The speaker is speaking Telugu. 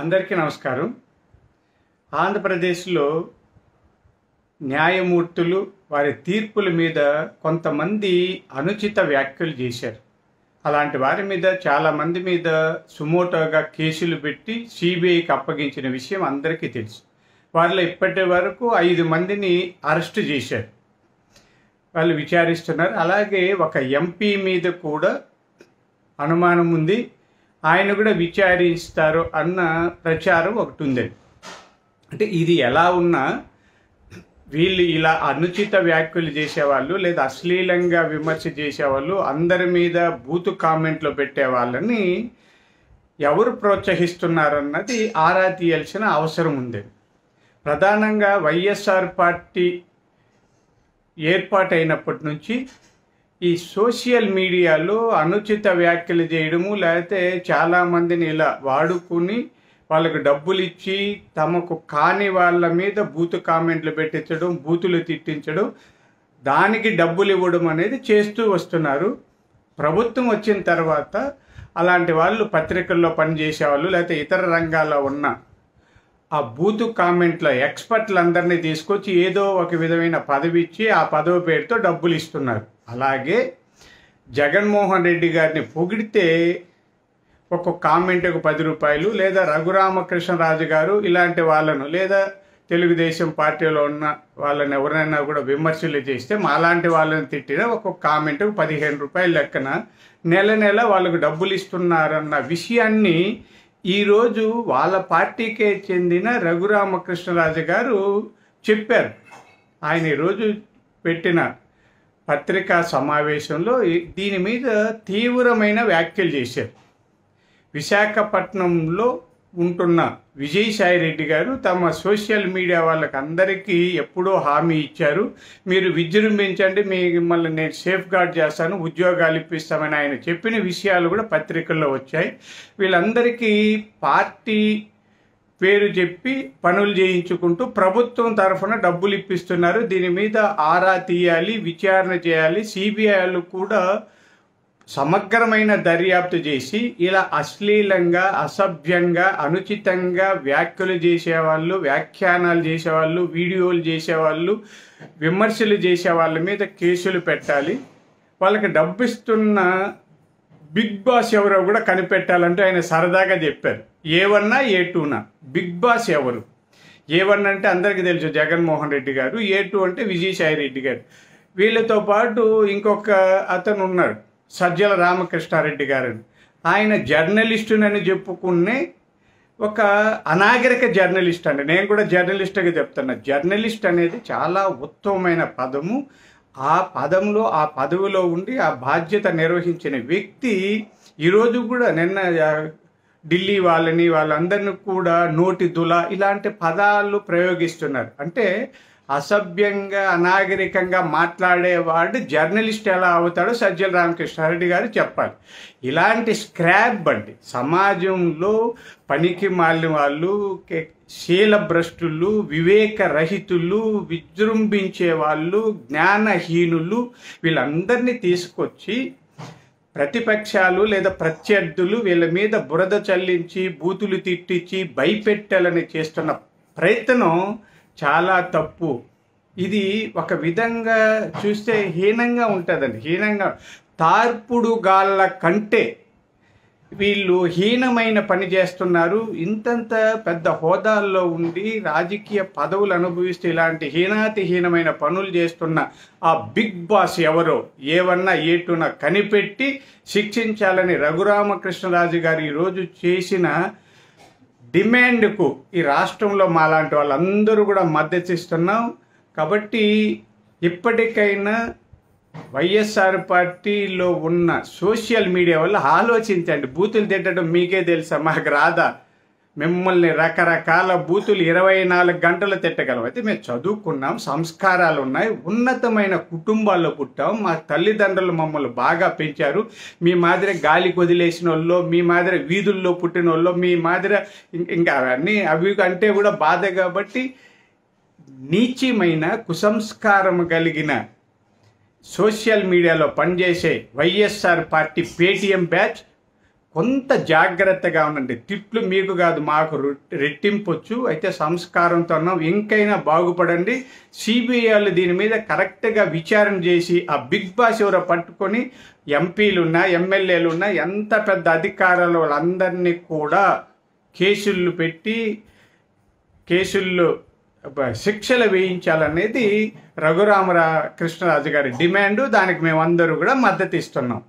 అందరికీ నమస్కారం ఆంధ్రప్రదేశ్లో న్యాయమూర్తులు వారి తీర్పుల మీద కొంతమంది అనుచిత వ్యాఖ్యలు చేశారు అలాంటి వారి మీద చాలామంది మీద సుమోటోగా కేసులు పెట్టి సిబిఐకి అప్పగించిన విషయం అందరికీ తెలుసు వాళ్ళు ఇప్పటి వరకు ఐదు మందిని అరెస్టు చేశారు వాళ్ళు విచారిస్తున్నారు అలాగే ఒక ఎంపీ మీద కూడా అనుమానం ఉంది ఆయన కూడా విచారిస్తారు అన్న ప్రచారం ఒకటి ఉందండి అంటే ఇది ఎలా ఉన్నా వీళ్ళు ఇలా అనుచిత వ్యాఖ్యలు చేసేవాళ్ళు లేదా అశ్లీలంగా విమర్శ చేసేవాళ్ళు అందరి మీద బూతు కామెంట్లు పెట్టేవాళ్ళని ఎవరు ప్రోత్సహిస్తున్నారన్నది ఆరా తీయాల్సిన అవసరం ఉంది ప్రధానంగా వైఎస్ఆర్ పార్టీ ఏర్పాటైనప్పటి నుంచి ఈ సోషల్ మీడియాలో అనుచిత వ్యాఖ్యలు చేయడము లేకపోతే చాలామందిని ఇలా వాడుకుని వాళ్ళకు డబ్బులు ఇచ్చి తమకు కాని వాళ్ళ మీద బూతు కామెంట్లు పెట్టించడం బూతులు తిట్టించడం దానికి డబ్బులు ఇవ్వడం అనేది చేస్తూ వస్తున్నారు ప్రభుత్వం వచ్చిన తర్వాత అలాంటి వాళ్ళు పత్రికల్లో పనిచేసేవాళ్ళు లేకపోతే ఇతర రంగాల్లో ఉన్న ఆ బూతు కామెంట్ల ఎక్స్పర్ట్లందరినీ తీసుకొచ్చి ఏదో ఒక విధమైన పదవి ఇచ్చి ఆ పదవి పేరుతో డబ్బులు ఇస్తున్నారు అలాగే జగన్మోహన్ రెడ్డి గారిని పొగిడితే ఒక కామెంట్కు పది రూపాయలు లేదా రఘురామకృష్ణరాజు గారు ఇలాంటి వాళ్ళను లేదా తెలుగుదేశం పార్టీలో ఉన్న వాళ్ళని ఎవరైనా కూడా విమర్శలు చేస్తే మాలాంటి వాళ్ళని తిట్టిన ఒక కామెంట్కు పదిహేను రూపాయల లెక్కన నెల నెల వాళ్ళకు డబ్బులు ఇస్తున్నారన్న విషయాన్ని ఈరోజు వాళ్ళ పార్టీకే చెందిన రఘురామకృష్ణరాజు గారు చెప్పారు ఆయన ఈరోజు పెట్టిన పత్రికా సమావేశంలో దీని మీద తీవ్రమైన వ్యాఖ్యలు చేశారు విశాఖపట్నంలో ఉంటున్న విజయసాయి రెడ్డి గారు తమ సోషల్ మీడియా అందరికీ ఎప్పుడో హామీ ఇచ్చారు మీరు విజృంభించండి మిమ్మల్ని నేను సేఫ్ గార్డ్ చేస్తాను ఉద్యోగాలు ఇప్పిస్తామని ఆయన చెప్పిన విషయాలు కూడా పత్రికల్లో వచ్చాయి వీళ్ళందరికీ పార్టీ పేరు చెప్పి పనులు చేయించుకుంటూ ప్రభుత్వం తరఫున డబ్బులు ఇప్పిస్తున్నారు దీని మీద ఆరా తీయాలి విచారణ చేయాలి సిబిఐలు కూడా సమగ్రమైన దర్యాప్తు చేసి ఇలా అశ్లీలంగా అసభ్యంగా అనుచితంగా వ్యాఖ్యలు చేసేవాళ్ళు వ్యాఖ్యానాలు చేసేవాళ్ళు వీడియోలు చేసేవాళ్ళు విమర్శలు చేసే వాళ్ళ మీద కేసులు పెట్టాలి వాళ్ళకి డబ్బిస్తున్న బిగ్ బాస్ ఎవరో కూడా కనిపెట్టాలంటే ఆయన సరదాగా చెప్పారు ఏ వన్నా ఏ టూనా బిగ్ బాస్ ఎవరు ఏ వన్ అంటే అందరికీ తెలుసు జగన్మోహన్ రెడ్డి గారు ఏ టూ అంటే విజయసాయి రెడ్డి గారు వీళ్ళతో పాటు ఇంకొక అతను ఉన్నారు సజ్జల రామకృష్ణారెడ్డి గారు ఆయన జర్నలిస్టునని చెప్పుకునే ఒక అనాగరిక జర్నలిస్ట్ అండి నేను కూడా జర్నలిస్ట్గా చెప్తున్నా జర్నలిస్ట్ అనేది చాలా ఉత్తమమైన పదము ఆ పదంలో ఆ పదవిలో ఉండి ఆ బాధ్యత నిర్వహించిన వ్యక్తి ఈరోజు కూడా నిన్న ఢిల్లీ వాళ్ళని వాళ్ళందరినీ కూడా నోటి దుల ఇలాంటి పదాలు ప్రయోగిస్తున్నారు అంటే అసభ్యంగా అనాగరికంగా మాట్లాడేవాడు జర్నలిస్ట్ ఎలా అవుతాడో సజ్జల రామకృష్ణారెడ్డి గారు చెప్పాలి ఇలాంటి స్క్రాప్ బండి సమాజంలో పనికి మాలిన వాళ్ళు శీలభ్రష్టులు వివేకరహితులు విజృంభించే వాళ్ళు జ్ఞానహీనులు వీళ్ళందరినీ తీసుకొచ్చి ప్రతిపక్షాలు లేదా ప్రత్యర్థులు వీళ్ళ మీద బురద చల్లించి బూతులు తిట్టించి భయపెట్టాలని చేస్తున్న ప్రయత్నం చాలా తప్పు ఇది ఒక విధంగా చూస్తే హీనంగా ఉంటుందండి హీనంగా తార్పుడు గాళ్ళ కంటే వీళ్ళు హీనమైన పని చేస్తున్నారు ఇంతంత పెద్ద హోదాల్లో ఉండి రాజకీయ పదవులు అనుభవిస్తూ ఇలాంటి హీనాతిహీనమైన పనులు చేస్తున్న ఆ బిగ్ బాస్ ఎవరో ఏవన్నా ఏటున కనిపెట్టి శిక్షించాలని రఘురామకృష్ణరాజు గారు ఈరోజు చేసిన డిమాండ్కు ఈ రాష్ట్రంలో మాలాంటి వాళ్ళందరూ కూడా మద్దతిస్తున్నాం కాబట్టి ఇప్పటికైనా వైఎస్ఆర్ పార్టీలో ఉన్న సోషల్ మీడియా వల్ల ఆలోచించండి బూతులు తిట్టడం మీకే తెలుసా మాకు రాదా మిమ్మల్ని రకరకాల బూతులు ఇరవై నాలుగు గంటలు తిట్టగలం అయితే మేము చదువుకున్నాం సంస్కారాలు ఉన్నాయి ఉన్నతమైన కుటుంబాల్లో పుట్టాం మా తల్లిదండ్రులు మమ్మల్ని బాగా పెంచారు మీ మాదిరి గాలి వదిలేసిన వాళ్ళు మీ మాదిరి వీధుల్లో పుట్టిన వాళ్ళు మీ మాదిరి ఇంకా అవన్నీ అవి అంటే కూడా బాధ కాబట్టి నీచమైన కుసంస్కారం కలిగిన సోషల్ మీడియాలో పనిచేసే వైఎస్ఆర్ పార్టీ పేటీఎం బ్యాచ్ కొంత జాగ్రత్తగా ఉండండి తిట్లు మీకు కాదు మాకు రెట్టింపొచ్చు అయితే సంస్కారంతో ఉన్నాం ఇంకైనా బాగుపడండి సిబిఐలు దీని మీద కరెక్ట్గా విచారణ చేసి ఆ బిగ్ బాస్ ఎవరో పట్టుకొని ఎంపీలున్నా ఎమ్మెల్యేలున్నా ఎంత పెద్ద అధికారాలు వాళ్ళందరినీ కూడా కేసులు పెట్టి కేసుల్లో శిక్షలు వేయించాలనేది రఘురామరా కృష్ణరాజు గారి డిమాండు దానికి మేమందరూ కూడా మద్దతు ఇస్తున్నాం